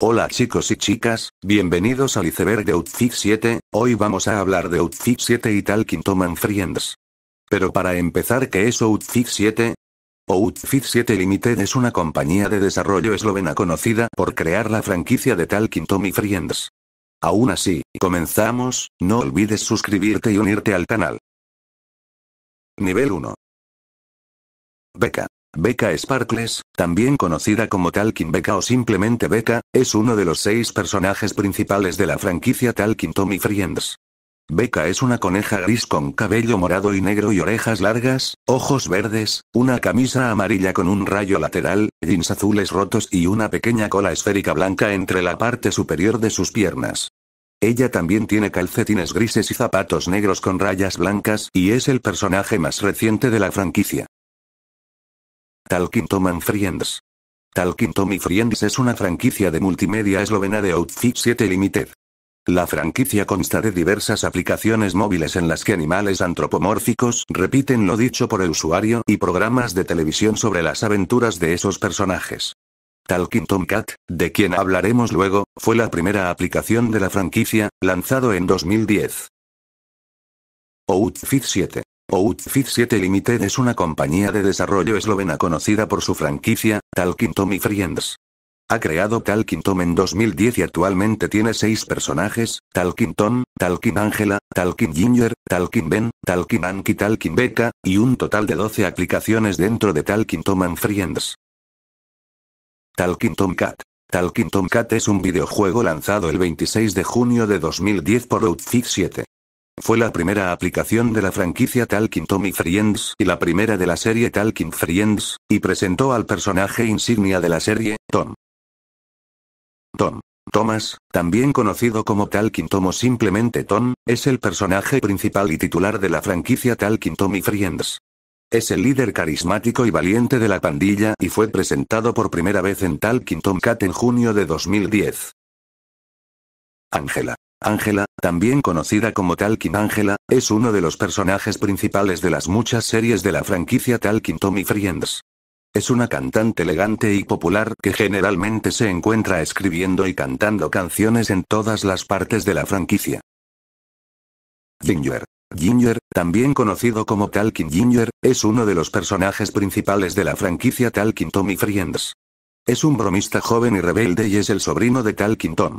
Hola chicos y chicas, bienvenidos al iceberg de Outfit 7, hoy vamos a hablar de Outfit 7 y Talking Tom Friends. Pero para empezar, ¿qué es Outfit 7? Outfit 7 Limited es una compañía de desarrollo eslovena conocida por crear la franquicia de Talking Tom Friends. Aún así, comenzamos, no olvides suscribirte y unirte al canal. Nivel 1. Beca. Becca Sparkles, también conocida como Talking Becca o simplemente Becca, es uno de los seis personajes principales de la franquicia Talking Tommy Friends. Becca es una coneja gris con cabello morado y negro y orejas largas, ojos verdes, una camisa amarilla con un rayo lateral, jeans azules rotos y una pequeña cola esférica blanca entre la parte superior de sus piernas. Ella también tiene calcetines grises y zapatos negros con rayas blancas y es el personaje más reciente de la franquicia. Talking Tom and Friends. Talking Tom Friends es una franquicia de multimedia eslovena de Outfit 7 Limited. La franquicia consta de diversas aplicaciones móviles en las que animales antropomórficos repiten lo dicho por el usuario y programas de televisión sobre las aventuras de esos personajes. Talking Cat, de quien hablaremos luego, fue la primera aplicación de la franquicia, lanzado en 2010. Outfit 7. Outfit 7 Limited es una compañía de desarrollo eslovena conocida por su franquicia, Talking Tom Friends. Ha creado Talking Tom en 2010 y actualmente tiene seis personajes, Talking Tom, Talking Angela, Talking Ginger, Talking Ben, Talking Anki, Talking Becca, y un total de 12 aplicaciones dentro de Talking Tom and Friends. Talking Tom Cat. Talking Tom Cat es un videojuego lanzado el 26 de junio de 2010 por Outfit 7. Fue la primera aplicación de la franquicia Talking Tommy Friends y la primera de la serie Talking Friends, y presentó al personaje insignia de la serie, Tom. Tom. Thomas, también conocido como Talking Tom o simplemente Tom, es el personaje principal y titular de la franquicia Talking Tommy Friends. Es el líder carismático y valiente de la pandilla y fue presentado por primera vez en Talking Tom Cat en junio de 2010. Ángela. Angela, también conocida como Talkin' Angela, es uno de los personajes principales de las muchas series de la franquicia Talking Tommy Friends. Es una cantante elegante y popular que generalmente se encuentra escribiendo y cantando canciones en todas las partes de la franquicia. Ginger. Ginger, también conocido como Talking Ginger, es uno de los personajes principales de la franquicia Talking Tommy Friends. Es un bromista joven y rebelde y es el sobrino de Talkin' Tom.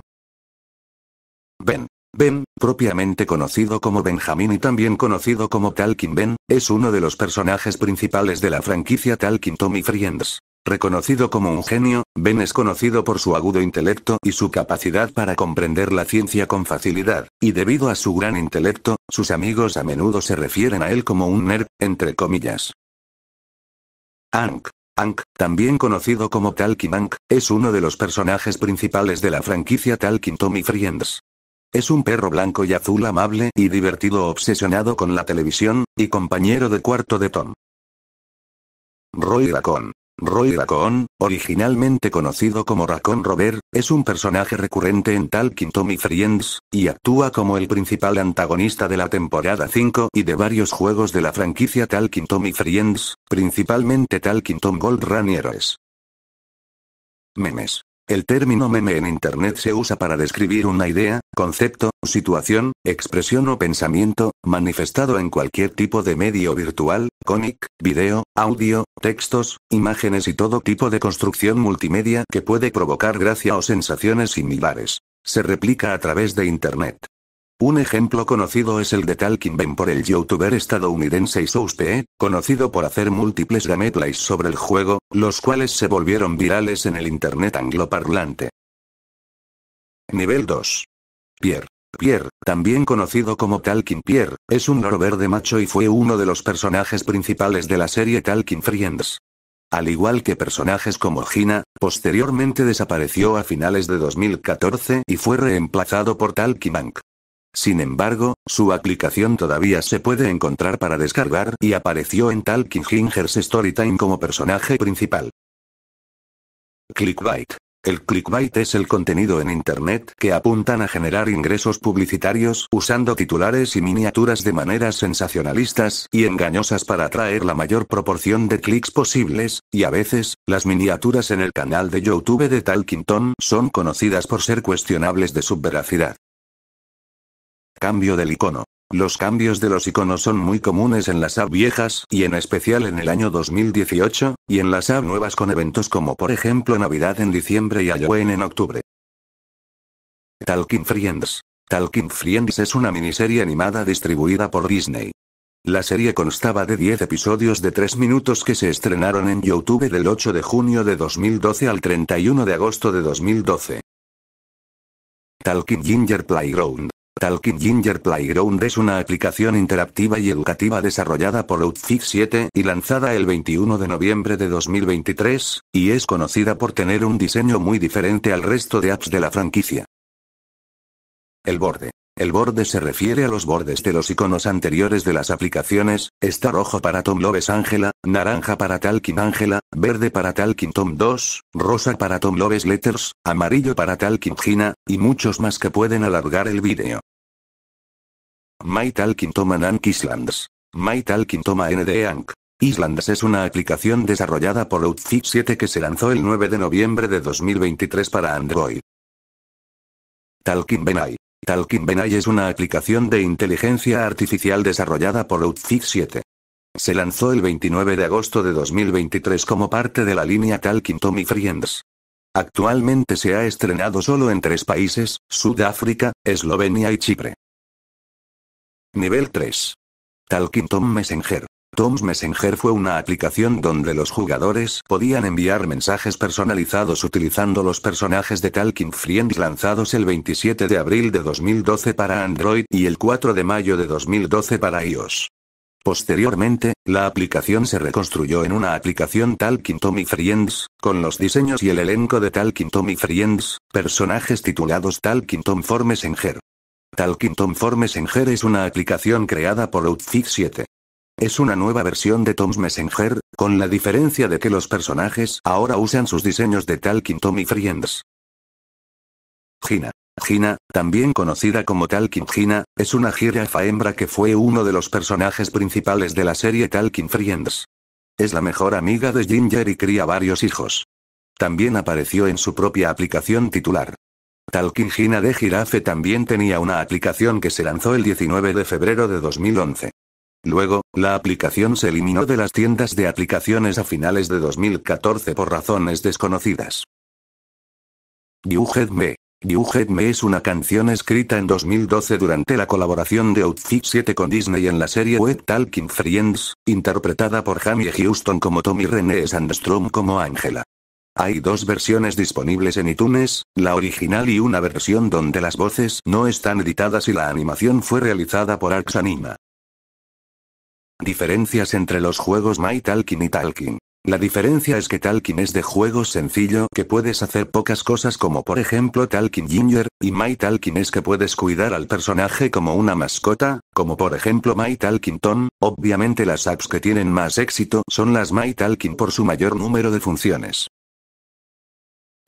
Ben. Ben, propiamente conocido como Benjamin y también conocido como Talking Ben, es uno de los personajes principales de la franquicia Talking Tommy Friends. Reconocido como un genio, Ben es conocido por su agudo intelecto y su capacidad para comprender la ciencia con facilidad, y debido a su gran intelecto, sus amigos a menudo se refieren a él como un nerd, entre comillas. Ank. Ank, también conocido como Talking Ank, es uno de los personajes principales de la franquicia Talking Tommy Friends. Es un perro blanco y azul amable y divertido obsesionado con la televisión, y compañero de cuarto de Tom. Roy Raccoon. Roy Raccoon, originalmente conocido como Raccoon Robert, es un personaje recurrente en Talking Tommy Friends, y actúa como el principal antagonista de la temporada 5 y de varios juegos de la franquicia Talking Tommy Friends, principalmente Talking Tom Gold Run Memes. El término meme en Internet se usa para describir una idea, concepto, situación, expresión o pensamiento, manifestado en cualquier tipo de medio virtual, cómic, video, audio, textos, imágenes y todo tipo de construcción multimedia que puede provocar gracia o sensaciones similares. Se replica a través de Internet. Un ejemplo conocido es el de Talking Ben por el youtuber estadounidense Souste, conocido por hacer múltiples gameplays sobre el juego, los cuales se volvieron virales en el internet angloparlante. Nivel 2. Pierre. Pierre, también conocido como Talking Pierre, es un oro verde macho y fue uno de los personajes principales de la serie Talking Friends. Al igual que personajes como Gina, posteriormente desapareció a finales de 2014 y fue reemplazado por Talking Bank. Sin embargo, su aplicación todavía se puede encontrar para descargar y apareció en Talking Gingers Storytime como personaje principal. Clickbait. El clickbait es el contenido en Internet que apuntan a generar ingresos publicitarios usando titulares y miniaturas de maneras sensacionalistas y engañosas para atraer la mayor proporción de clics posibles, y a veces, las miniaturas en el canal de YouTube de Talkington son conocidas por ser cuestionables de su veracidad. Cambio del icono. Los cambios de los iconos son muy comunes en las app viejas, y en especial en el año 2018, y en las app nuevas con eventos como por ejemplo Navidad en diciembre y Halloween en octubre. Talking Friends. Talking Friends es una miniserie animada distribuida por Disney. La serie constaba de 10 episodios de 3 minutos que se estrenaron en YouTube del 8 de junio de 2012 al 31 de agosto de 2012. Talking Ginger Playground. Talking Ginger Playground es una aplicación interactiva y educativa desarrollada por Outfit 7 y lanzada el 21 de noviembre de 2023, y es conocida por tener un diseño muy diferente al resto de apps de la franquicia. El borde. El borde se refiere a los bordes de los iconos anteriores de las aplicaciones, está rojo para Tom Loves Angela, naranja para Talking Angela, verde para Talking Tom 2, rosa para Tom Loves Letters, amarillo para Talking Gina, y muchos más que pueden alargar el vídeo. My Talking Toma Nank Islands. My Talking Toma Islands es una aplicación desarrollada por Outfit 7 que se lanzó el 9 de noviembre de 2023 para Android. Talking Benai. Talking Benai es una aplicación de inteligencia artificial desarrollada por Outfit 7. Se lanzó el 29 de agosto de 2023 como parte de la línea Talking Tommy Friends. Actualmente se ha estrenado solo en tres países, Sudáfrica, Eslovenia y Chipre. Nivel 3. Talking Tom Messenger. Tom's Messenger fue una aplicación donde los jugadores podían enviar mensajes personalizados utilizando los personajes de Talking Friends lanzados el 27 de abril de 2012 para Android y el 4 de mayo de 2012 para iOS. Posteriormente, la aplicación se reconstruyó en una aplicación Talking Tommy Friends, con los diseños y el elenco de Talking Tommy Friends, personajes titulados Talking Tom for Messenger. Tom for Messenger es una aplicación creada por Outfit 7. Es una nueva versión de Tom's Messenger, con la diferencia de que los personajes ahora usan sus diseños de Talking Tom y Friends. Gina. Gina, también conocida como Talking Gina, es una jirafa hembra que fue uno de los personajes principales de la serie Talking Friends. Es la mejor amiga de Ginger y cría varios hijos. También apareció en su propia aplicación titular. Talking Gina de Girafe también tenía una aplicación que se lanzó el 19 de febrero de 2011. Luego, la aplicación se eliminó de las tiendas de aplicaciones a finales de 2014 por razones desconocidas. You Had Me. You Me es una canción escrita en 2012 durante la colaboración de Outfit 7 con Disney en la serie web Talking Friends, interpretada por Jamie Houston como Tommy René Sandstrom como Angela. Hay dos versiones disponibles en iTunes, la original y una versión donde las voces no están editadas y la animación fue realizada por Arx Anima. Diferencias entre los juegos My Talking y Talking. La diferencia es que Talking es de juego sencillo que puedes hacer pocas cosas como por ejemplo Talking Ginger, y My Talking es que puedes cuidar al personaje como una mascota, como por ejemplo My Talking Tom, obviamente las apps que tienen más éxito son las My Talking por su mayor número de funciones.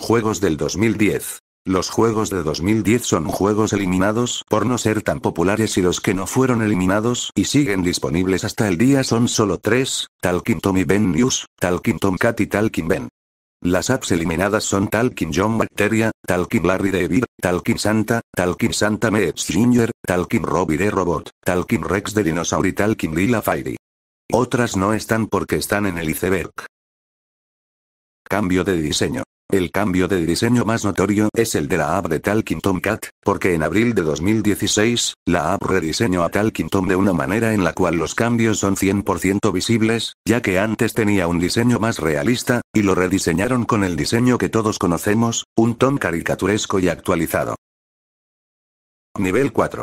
Juegos del 2010. Los juegos de 2010 son juegos eliminados por no ser tan populares y los que no fueron eliminados y siguen disponibles hasta el día son solo tres, Talking Tom y Ben News, Talking Tom Cat y Talking Ben. Las apps eliminadas son Talking John Bacteria, Talking Larry David, Talking Santa, Talking Santa Mets Jr., Talking Robbie de Robot, Talking Rex de Dinosaur y Talking Lila Fairy. Otras no están porque están en el iceberg. Cambio de diseño. El cambio de diseño más notorio es el de la app de Talking Tomcat, porque en abril de 2016, la app rediseñó a Talking Tom de una manera en la cual los cambios son 100% visibles, ya que antes tenía un diseño más realista, y lo rediseñaron con el diseño que todos conocemos, un Tom caricaturesco y actualizado. Nivel 4.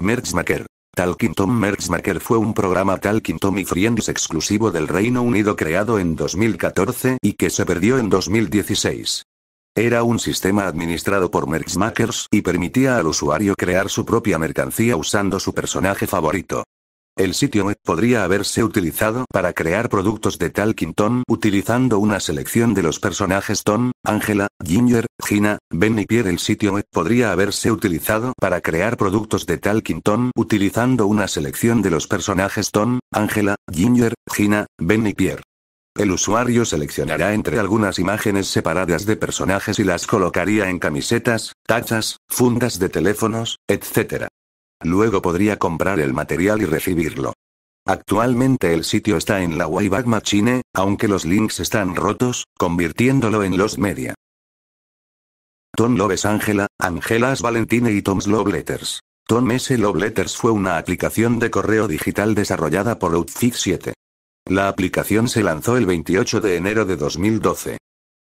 Merchmaker Talking Tom Merxmacker fue un programa Talking Tom y Friends exclusivo del Reino Unido creado en 2014 y que se perdió en 2016. Era un sistema administrado por Makers y permitía al usuario crear su propia mercancía usando su personaje favorito. El sitio web podría haberse utilizado para crear productos de Talkington utilizando una selección de los personajes Tom, Angela, Ginger, Gina, Ben y Pierre. El sitio web podría haberse utilizado para crear productos de Talkington utilizando una selección de los personajes Tom, Angela, Ginger, Gina, Ben y Pierre. El usuario seleccionará entre algunas imágenes separadas de personajes y las colocaría en camisetas, tachas, fundas de teléfonos, etc. Luego podría comprar el material y recibirlo. Actualmente el sitio está en la Wayback Machine, aunque los links están rotos, convirtiéndolo en los media. Tom Loves Angela, Angelas Valentine y Tom's Love Letters. Tom S. Love Letters fue una aplicación de correo digital desarrollada por Outfit 7. La aplicación se lanzó el 28 de enero de 2012.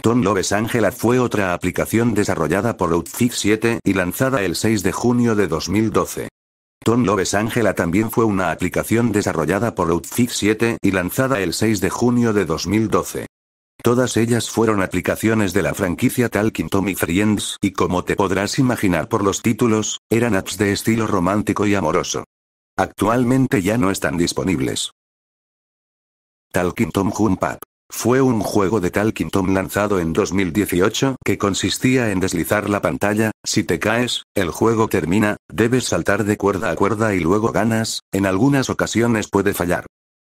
Tom Loves Angela fue otra aplicación desarrollada por Outfit 7 y lanzada el 6 de junio de 2012. Tom Loves Angela también fue una aplicación desarrollada por Outfit 7 y lanzada el 6 de junio de 2012. Todas ellas fueron aplicaciones de la franquicia Talking Tom Friends, y como te podrás imaginar por los títulos, eran apps de estilo romántico y amoroso. Actualmente ya no están disponibles. Talking Tom Jump fue un juego de Talking Tom lanzado en 2018 que consistía en deslizar la pantalla, si te caes, el juego termina, debes saltar de cuerda a cuerda y luego ganas, en algunas ocasiones puede fallar.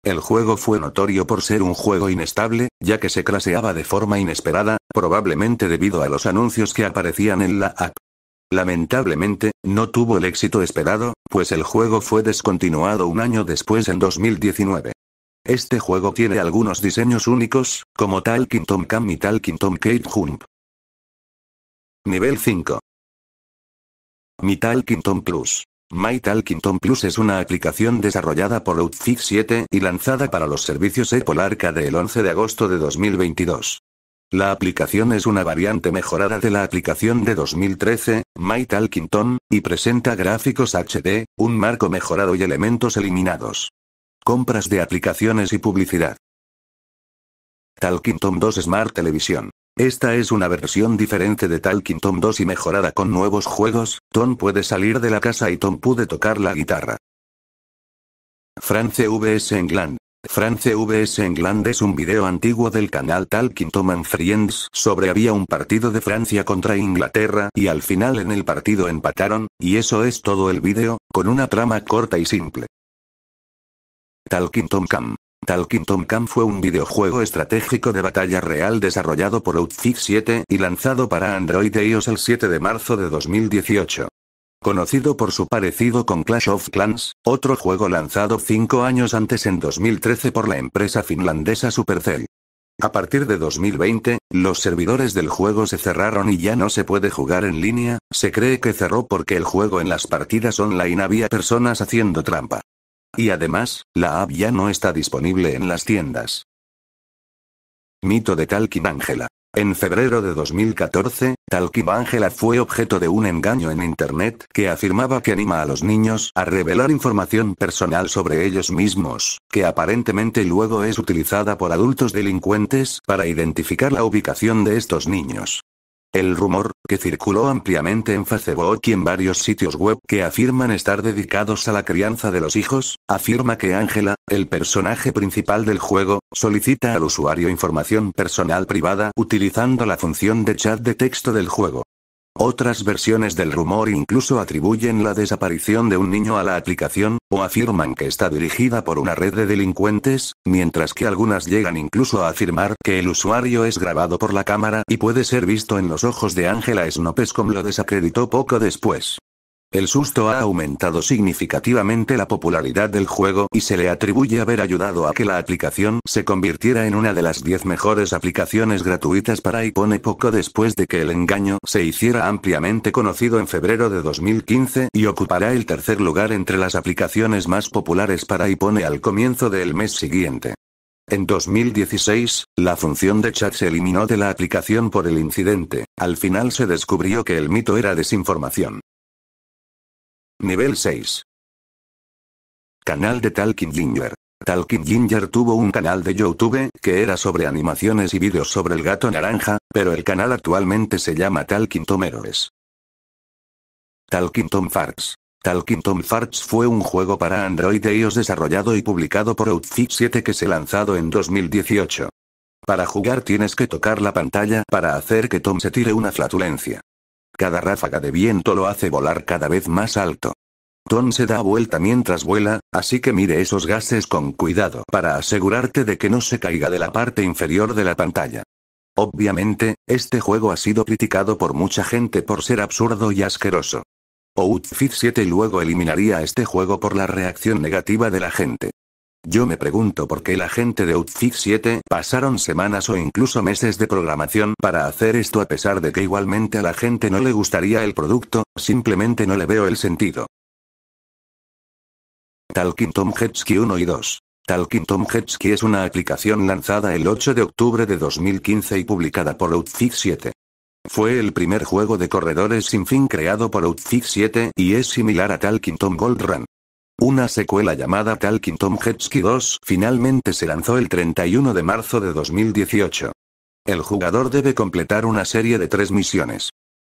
El juego fue notorio por ser un juego inestable, ya que se claseaba de forma inesperada, probablemente debido a los anuncios que aparecían en la app. Lamentablemente, no tuvo el éxito esperado, pues el juego fue descontinuado un año después en 2019. Este juego tiene algunos diseños únicos, como Talking Tom Cam y Talking Tom Kate Jump. Nivel 5. Mi Talking Plus. My Talking Plus es una aplicación desarrollada por outfit 7 y lanzada para los servicios Apple Arcade el 11 de agosto de 2022. La aplicación es una variante mejorada de la aplicación de 2013, My Talking Tom, y presenta gráficos HD, un marco mejorado y elementos eliminados compras de aplicaciones y publicidad. Talking Tom 2 Smart Television. Esta es una versión diferente de Talking Tom 2 y mejorada con nuevos juegos, Tom puede salir de la casa y Tom puede tocar la guitarra. France VS England. France VS England es un video antiguo del canal Talking Tom and Friends sobre había un partido de Francia contra Inglaterra y al final en el partido empataron, y eso es todo el video, con una trama corta y simple. Tom. Talking Tom Cam fue un videojuego estratégico de batalla real desarrollado por Outfit 7 y lanzado para Android e iOS el 7 de marzo de 2018. Conocido por su parecido con Clash of Clans, otro juego lanzado cinco años antes en 2013 por la empresa finlandesa Supercell. A partir de 2020, los servidores del juego se cerraron y ya no se puede jugar en línea, se cree que cerró porque el juego en las partidas online había personas haciendo trampa. Y además, la app ya no está disponible en las tiendas. Mito de Talking Angela. En febrero de 2014, Talking Angela fue objeto de un engaño en Internet que afirmaba que anima a los niños a revelar información personal sobre ellos mismos, que aparentemente luego es utilizada por adultos delincuentes para identificar la ubicación de estos niños. El rumor, que circuló ampliamente en Facebook y en varios sitios web que afirman estar dedicados a la crianza de los hijos, afirma que Ángela, el personaje principal del juego, solicita al usuario información personal privada utilizando la función de chat de texto del juego. Otras versiones del rumor incluso atribuyen la desaparición de un niño a la aplicación, o afirman que está dirigida por una red de delincuentes, mientras que algunas llegan incluso a afirmar que el usuario es grabado por la cámara y puede ser visto en los ojos de Ángela Snopes como lo desacreditó poco después. El susto ha aumentado significativamente la popularidad del juego y se le atribuye haber ayudado a que la aplicación se convirtiera en una de las 10 mejores aplicaciones gratuitas para iPhone poco después de que el engaño se hiciera ampliamente conocido en febrero de 2015 y ocupará el tercer lugar entre las aplicaciones más populares para iPhone al comienzo del mes siguiente. En 2016, la función de chat se eliminó de la aplicación por el incidente, al final se descubrió que el mito era desinformación. Nivel 6. Canal de Talking Ginger. Talking Ginger tuvo un canal de YouTube, que era sobre animaciones y vídeos sobre el gato naranja, pero el canal actualmente se llama Talking Tom Heroes. Talking Tom Farts. Talking Tom Farts fue un juego para Android e iOS desarrollado y publicado por Outfit 7 que se lanzado en 2018. Para jugar tienes que tocar la pantalla para hacer que Tom se tire una flatulencia. Cada ráfaga de viento lo hace volar cada vez más alto. Ton se da vuelta mientras vuela, así que mire esos gases con cuidado para asegurarte de que no se caiga de la parte inferior de la pantalla. Obviamente, este juego ha sido criticado por mucha gente por ser absurdo y asqueroso. Outfit 7 luego eliminaría este juego por la reacción negativa de la gente. Yo me pregunto por qué la gente de Outfit 7 pasaron semanas o incluso meses de programación para hacer esto a pesar de que igualmente a la gente no le gustaría el producto, simplemente no le veo el sentido. Talking Tom 1 y 2. Talking Tom Hetsky es una aplicación lanzada el 8 de octubre de 2015 y publicada por Outfit 7. Fue el primer juego de corredores sin fin creado por Outfit 7 y es similar a Talking Tom Gold Run. Una secuela llamada Talking Tom Hetsky 2 finalmente se lanzó el 31 de marzo de 2018. El jugador debe completar una serie de tres misiones.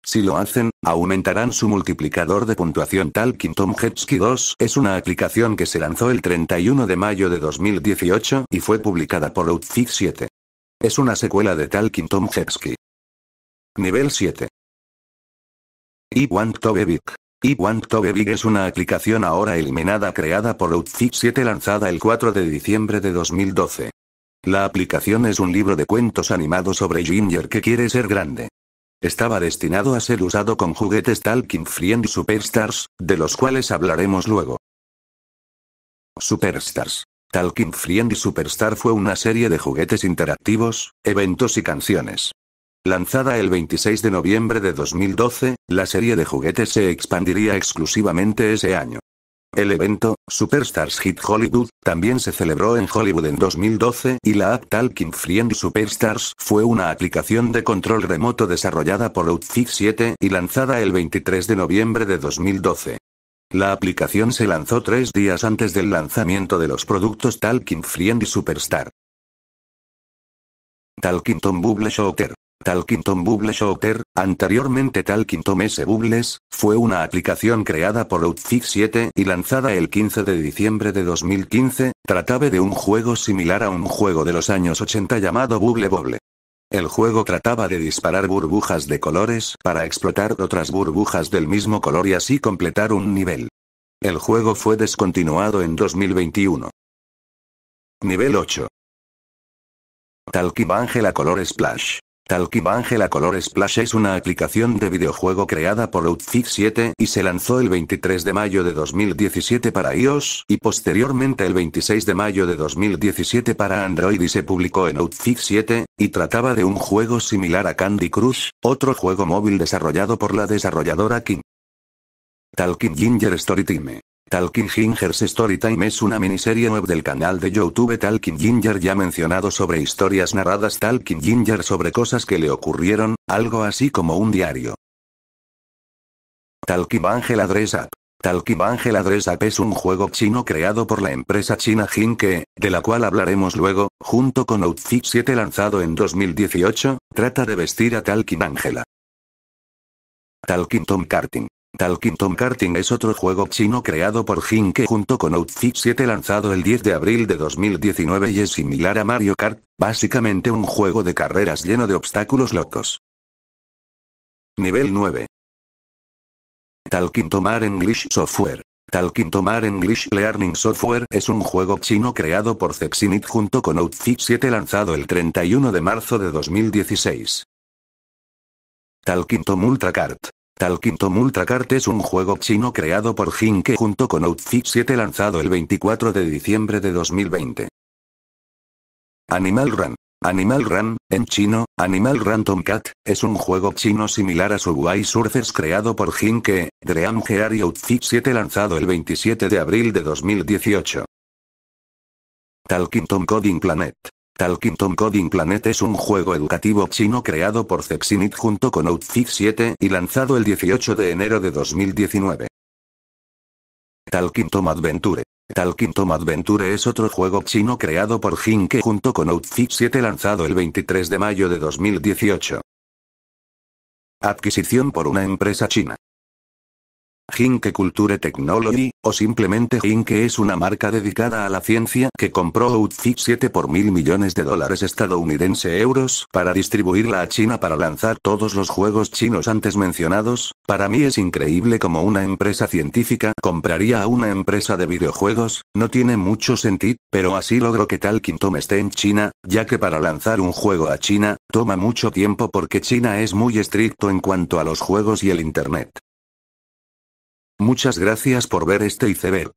Si lo hacen, aumentarán su multiplicador de puntuación Talking Tom Hetsky 2 es una aplicación que se lanzó el 31 de mayo de 2018 y fue publicada por Outfit 7. Es una secuela de Talking Tom Hetsky. Nivel 7. I want to be y Want to Be Big es una aplicación ahora eliminada creada por Outfit 7 lanzada el 4 de diciembre de 2012. La aplicación es un libro de cuentos animados sobre Ginger que quiere ser grande. Estaba destinado a ser usado con juguetes Talking Friend Superstars, de los cuales hablaremos luego. Superstars. Talking Friend Superstar fue una serie de juguetes interactivos, eventos y canciones Lanzada el 26 de noviembre de 2012, la serie de juguetes se expandiría exclusivamente ese año. El evento, Superstars Hit Hollywood, también se celebró en Hollywood en 2012 y la app Talking Friend Superstars fue una aplicación de control remoto desarrollada por Outfit 7 y lanzada el 23 de noviembre de 2012. La aplicación se lanzó tres días antes del lanzamiento de los productos Talking Friend Superstar. Talking Tom Bubble Shooter Talkington Bubble Shooter, anteriormente Talkington S Bubbles, fue una aplicación creada por Outfix 7 y lanzada el 15 de diciembre de 2015, trataba de un juego similar a un juego de los años 80 llamado Bubble Bobble. El juego trataba de disparar burbujas de colores para explotar otras burbujas del mismo color y así completar un nivel. El juego fue descontinuado en 2021. Nivel 8. Talking Angela Color Splash. Talking Angela Color Splash es una aplicación de videojuego creada por Outfit 7 y se lanzó el 23 de mayo de 2017 para iOS y posteriormente el 26 de mayo de 2017 para Android y se publicó en Outfit 7 y trataba de un juego similar a Candy Crush, otro juego móvil desarrollado por la desarrolladora King. Talking Ginger Story Time Talking Ginger's Storytime es una miniserie web del canal de YouTube Talking Ginger ya mencionado sobre historias narradas Talking Ginger sobre cosas que le ocurrieron, algo así como un diario. Talking Angela Address App. Talking Angela Dress Up es un juego chino creado por la empresa china Jinke, de la cual hablaremos luego, junto con Outfit 7 lanzado en 2018, trata de vestir a Talking Angela. Talking Tom Karting. Tom Karting es otro juego chino creado por Hinke junto con Outfit 7 lanzado el 10 de abril de 2019 y es similar a Mario Kart, básicamente un juego de carreras lleno de obstáculos locos. Nivel 9. Talking Tomar English Software. Talking Tomar English Learning Software es un juego chino creado por Zexinit junto con Outfit 7 lanzado el 31 de marzo de 2016. Talking Tom Ultra Kart. Talking Tom Ultra es un juego chino creado por Jinke junto con Outfit 7 lanzado el 24 de diciembre de 2020. Animal Run. Animal Run, en chino, Animal Run Tomcat, es un juego chino similar a Subway Surfers creado por Jinke, Dream Gear y Outfit 7 lanzado el 27 de abril de 2018. Talking Tom Coding Planet. Tom Coding Planet es un juego educativo chino creado por Zexinit junto con Outfit 7 y lanzado el 18 de enero de 2019. Talking Tom Adventure. Talking Tom Adventure es otro juego chino creado por Jinke junto con Outfit 7 lanzado el 23 de mayo de 2018. Adquisición por una empresa china. Hinke Culture Technology, o simplemente Hinke es una marca dedicada a la ciencia que compró Outfit 7 por mil millones de dólares estadounidense euros para distribuirla a China para lanzar todos los juegos chinos antes mencionados. Para mí es increíble como una empresa científica compraría a una empresa de videojuegos, no tiene mucho sentido, pero así logro que tal Quintom esté en China, ya que para lanzar un juego a China, toma mucho tiempo porque China es muy estricto en cuanto a los juegos y el Internet. Muchas gracias por ver este iceberg.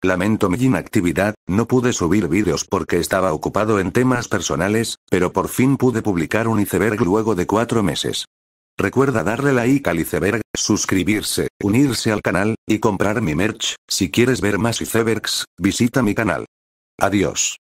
Lamento mi inactividad, no pude subir vídeos porque estaba ocupado en temas personales, pero por fin pude publicar un iceberg luego de cuatro meses. Recuerda darle like al iceberg, suscribirse, unirse al canal, y comprar mi merch, si quieres ver más icebergs, visita mi canal. Adiós.